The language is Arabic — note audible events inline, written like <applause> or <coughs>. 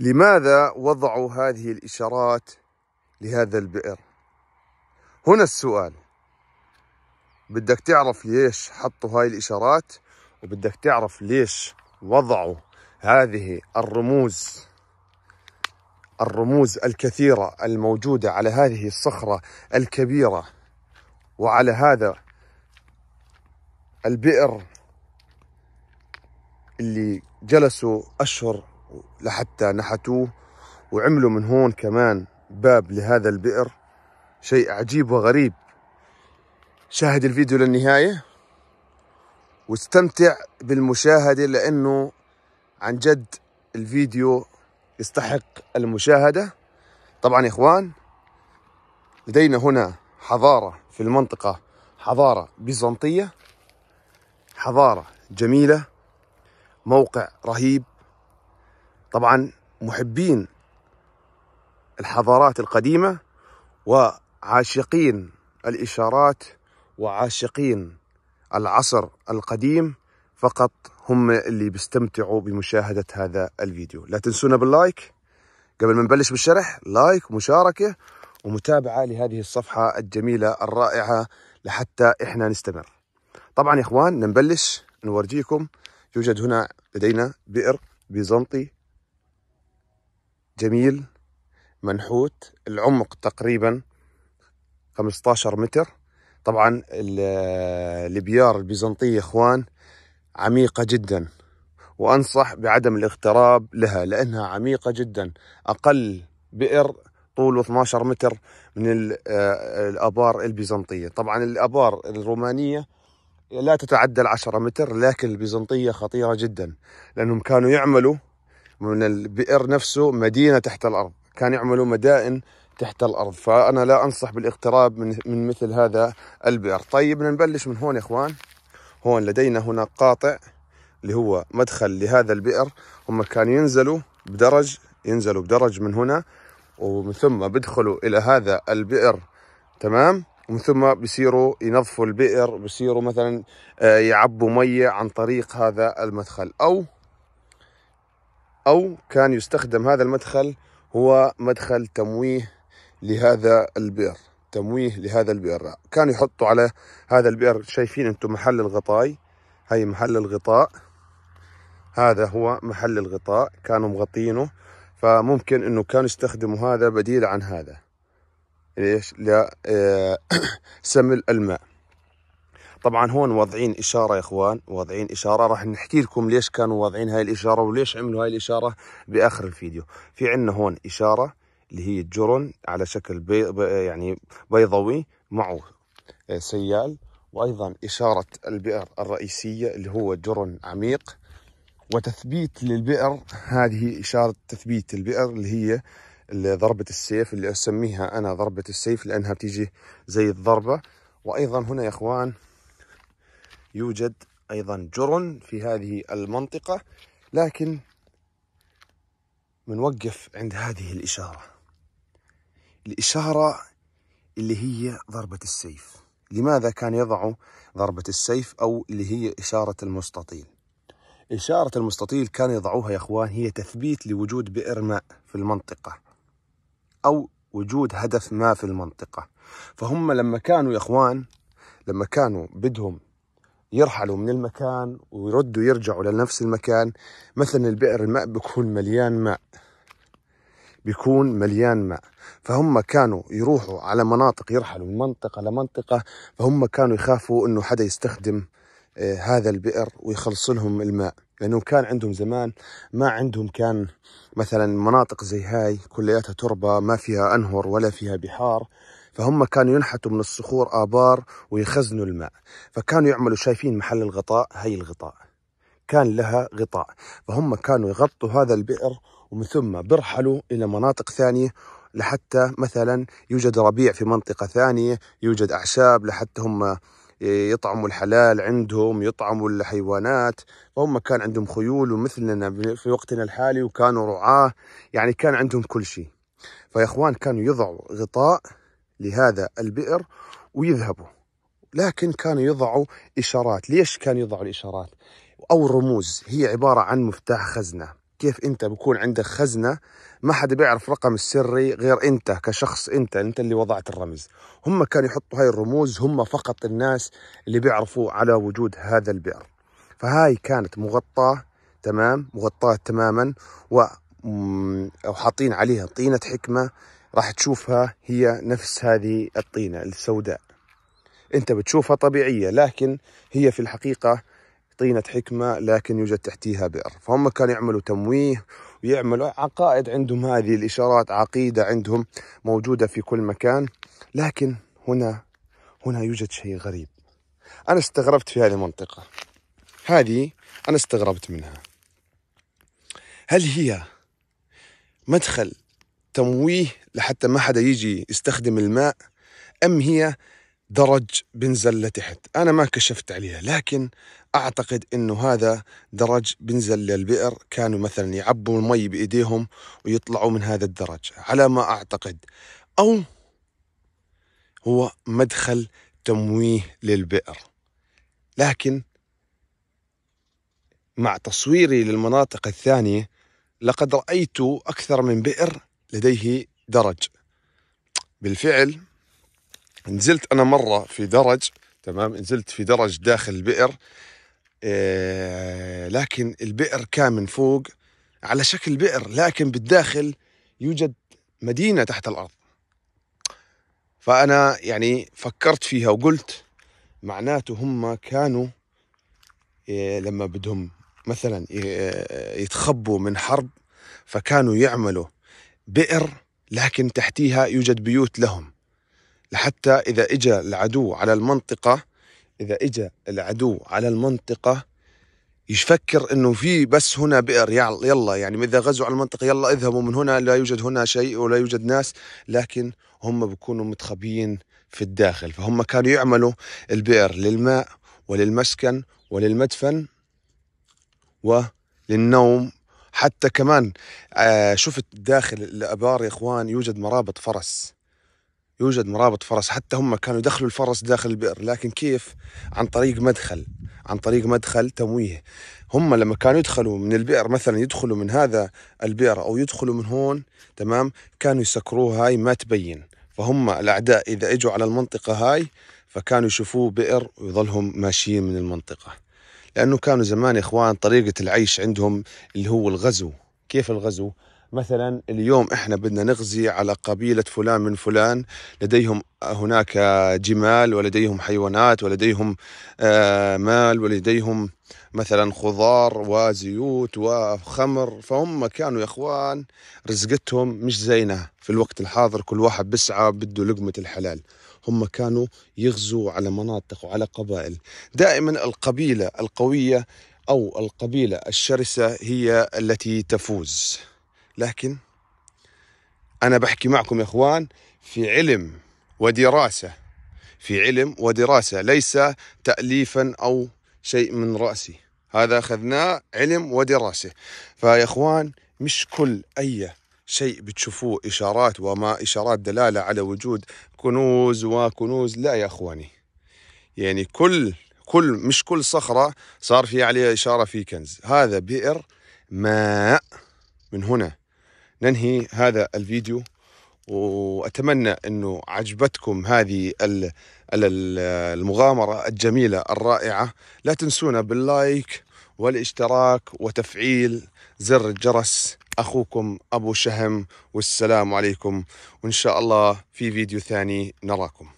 لماذا وضعوا هذه الإشارات لهذا البئر هنا السؤال بدك تعرف ليش حطوا هاي الإشارات وبدك تعرف ليش وضعوا هذه الرموز الرموز الكثيرة الموجودة على هذه الصخرة الكبيرة وعلى هذا البئر اللي جلسوا أشهر لحتى نحتوه وعملوا من هون كمان باب لهذا البئر شيء عجيب وغريب شاهد الفيديو للنهاية واستمتع بالمشاهدة لأنه عن جد الفيديو يستحق المشاهدة طبعا يا إخوان لدينا هنا حضارة في المنطقة حضارة بيزنطية حضارة جميلة موقع رهيب طبعا محبين الحضارات القديمة وعاشقين الإشارات وعاشقين العصر القديم فقط هم اللي بيستمتعوا بمشاهدة هذا الفيديو لا تنسونا باللايك قبل ما نبلش بالشرح لايك ومشاركة ومتابعة لهذه الصفحة الجميلة الرائعة لحتى إحنا نستمر طبعا يا إخوان نبلش نورجيكم يوجد هنا لدينا بئر بيزنطي جميل منحوت العمق تقريبا 15 متر طبعا البيار البيزنطية اخوان عميقة جدا وانصح بعدم الاغتراب لها لانها عميقة جدا اقل بئر طوله 12 متر من آه، الابار البيزنطية طبعا الابار الرومانية لا تتعدى 10 متر لكن البيزنطية خطيرة جدا لانهم كانوا يعملوا من البئر نفسه مدينة تحت الأرض كان يعملوا مدائن تحت الأرض فأنا لا أنصح بالاقتراب من, من مثل هذا البئر طيب نبلش من هون يا إخوان هون لدينا هنا قاطع اللي هو مدخل لهذا البئر هم كانوا ينزلوا بدرج ينزلوا بدرج من هنا ومن ثم بيدخلوا إلى هذا البئر تمام ومن ثم بيصيروا ينظفوا البئر بيصيروا مثلا آه، يعبوا مية عن طريق هذا المدخل أو أو كان يستخدم هذا المدخل هو مدخل تمويه لهذا البئر تمويه لهذا البئر كانوا يحطوا على هذا البئر شايفين أنتم محل الغطاي هاي محل الغطاء هذا هو محل الغطاء كانوا مغطينه فممكن انه كانوا يستخدموا هذا بديل عن هذا ليش لسمل آه، <coughs> الماء طبعا هون واضعين اشاره يا اخوان واضعين اشاره راح نحكي لكم ليش كانوا واضعين هاي الاشاره وليش عملوا هاي الاشاره باخر الفيديو في عندنا هون اشاره اللي هي جرن على شكل بي... يعني بيضوي معه آه، سيال وايضا اشاره البئر الرئيسيه اللي هو جرن عميق وتثبيت للبئر هذه اشاره تثبيت البئر اللي هي ضربة السيف اللي أسميها أنا ضربة السيف لأنها بتيجي زي الضربة وأيضا هنا يا إخوان يوجد أيضا جرن في هذه المنطقة لكن منوقف عند هذه الإشارة الإشارة اللي هي ضربة السيف لماذا كان يضع ضربة السيف أو اللي هي إشارة المستطيل إشارة المستطيل كان يضعوها يا إخوان هي تثبيت لوجود بئر ماء في المنطقة أو وجود هدف ما في المنطقة فهم لما كانوا يا إخوان لما كانوا بدهم يرحلوا من المكان ويردوا يرجعوا لنفس المكان مثلا البئر الماء بيكون مليان ماء بيكون مليان ماء فهم كانوا يروحوا على مناطق يرحلوا من منطقة لمنطقة فهم كانوا يخافوا انه حدا يستخدم آه، هذا البئر ويخلص لهم الماء لانه كان عندهم زمان ما عندهم كان مثلا مناطق زي هاي كلياتها تربه ما فيها انهر ولا فيها بحار فهم كانوا ينحتوا من الصخور آبار ويخزنوا الماء فكانوا يعملوا شايفين محل الغطاء هي الغطاء كان لها غطاء فهم كانوا يغطوا هذا البئر ومن ثم برحلوا إلى مناطق ثانية لحتى مثلا يوجد ربيع في منطقة ثانية يوجد أعشاب لحتى هم يطعموا الحلال عندهم يطعموا الحيوانات فهم كان عندهم خيول ومثلنا في وقتنا الحالي وكانوا رعاة يعني كان عندهم كل شيء فيا إخوان كانوا يضعوا غطاء لهذا البئر ويذهبوا لكن كانوا يضعوا إشارات ليش كانوا يضعوا الإشارات أو الرموز هي عبارة عن مفتاح خزنة كيف أنت بكون عندك خزنة ما حدا بيعرف رقم السري غير أنت كشخص أنت أنت اللي وضعت الرمز هم كانوا يحطوا هاي الرموز هم فقط الناس اللي بيعرفوا على وجود هذا البئر فهاي كانت مغطاة تمام مغطاة تماما وحاطين عليها طينة حكمة راح تشوفها هي نفس هذه الطينة السوداء انت بتشوفها طبيعية لكن هي في الحقيقة طينة حكمة لكن يوجد تحتيها بئر فهم كانوا يعملوا تمويه ويعملوا عقائد عندهم هذه الإشارات عقيدة عندهم موجودة في كل مكان لكن هنا هنا يوجد شيء غريب أنا استغربت في هذه المنطقة هذه أنا استغربت منها هل هي مدخل تمويه لحتى ما حدا يجي يستخدم الماء أم هي درج بنزل لتحت أنا ما كشفت عليها لكن أعتقد أنه هذا درج بنزل للبئر كانوا مثلا يعبوا المي بإيديهم ويطلعوا من هذا الدرج على ما أعتقد أو هو مدخل تمويه للبئر لكن مع تصويري للمناطق الثانية لقد رأيت أكثر من بئر لديه درج بالفعل نزلت أنا مرة في درج تمام نزلت في درج داخل البئر آه، لكن البئر كان من فوق على شكل بئر لكن بالداخل يوجد مدينة تحت الأرض فأنا يعني فكرت فيها وقلت معناته هم كانوا آه، لما بدهم مثلا آه، يتخبوا من حرب فكانوا يعملوا بئر لكن تحتيها يوجد بيوت لهم لحتى إذا إجا العدو على المنطقة إذا إجا العدو على المنطقة يفكر انه في بس هنا بئر يلا يعني اذا غزوا على المنطقه يلا اذهبوا من هنا لا يوجد هنا شيء ولا يوجد ناس لكن هم بيكونوا متخبيين في الداخل فهم كانوا يعملوا البئر للماء وللمسكن وللمدفن وللنوم حتى كمان آه، شفت داخل الابار يا اخوان يوجد مرابط فرس يوجد مرابط فرس حتى هم كانوا يدخلوا الفرس داخل البئر لكن كيف عن طريق مدخل عن طريق مدخل تمويه هم لما كانوا يدخلوا من البئر مثلا يدخلوا من هذا البئر او يدخلوا من هون تمام كانوا يسكروها هاي ما تبين فهم الاعداء اذا اجوا على المنطقه هاي فكانوا يشوفوه بئر ويظلهم ماشيين من المنطقه لأنه كانوا زمان إخوان طريقة العيش عندهم اللي هو الغزو كيف الغزو؟ مثلا اليوم احنا بدنا نغزي على قبيلة فلان من فلان لديهم هناك جمال ولديهم حيوانات ولديهم آه، مال ولديهم مثلا خضار وزيوت وخمر فهم كانوا يا اخوان رزقتهم مش زينا في الوقت الحاضر كل واحد بسعى بده لقمة الحلال هم كانوا يغزوا على مناطق وعلى قبائل دائما القبيلة القوية أو القبيلة الشرسة هي التي تفوز لكن أنا بحكي معكم يا إخوان في علم ودراسة في علم ودراسة ليس تأليفا أو شيء من رأسي هذا أخذناه علم ودراسة فيا إخوان مش كل أي شيء بتشوفوه إشارات وما إشارات دلالة على وجود كنوز وكنوز لا يا أخواني يعني كل كل مش كل صخرة صار في عليها إشارة في كنز هذا بئر ماء من هنا ننهي هذا الفيديو واتمنى انه عجبتكم هذه المغامره الجميله الرائعه لا تنسونا باللايك والاشتراك وتفعيل زر الجرس أخوكم أبو شهم والسلام عليكم وإن شاء الله في فيديو ثاني نراكم